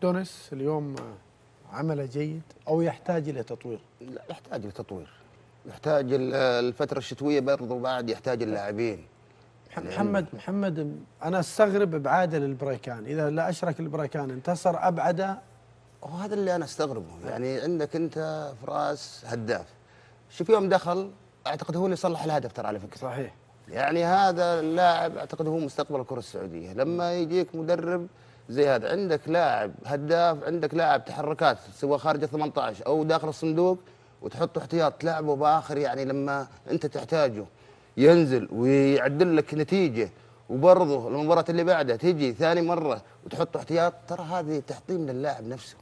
تونس اليوم عمله جيد او يحتاج الى تطوير؟ لا يحتاج الى تطوير يحتاج الفتره الشتويه برضه بعد يحتاج اللاعبين محمد محمد انا استغرب ابعاده للبريكان اذا لا اشرك البريكان انتصر ابعده وهذا اللي انا استغربه يعني عندك انت فراس هداف شوف يوم دخل اعتقد هو اللي صلح الهدف ترى على فكره صحيح يعني هذا اللاعب اعتقد هو مستقبل الكره السعوديه لما يجيك مدرب زي هذا عندك لاعب هداف عندك لاعب تحركات سواء خارج ال 18 او داخل الصندوق وتحطه احتياط تلعبه باخر يعني لما انت تحتاجه ينزل ويعدل لك نتيجه وبرضه المباراه اللي بعدها تجي ثاني مره وتحطه احتياط ترى هذه تحطيم للاعب نفسه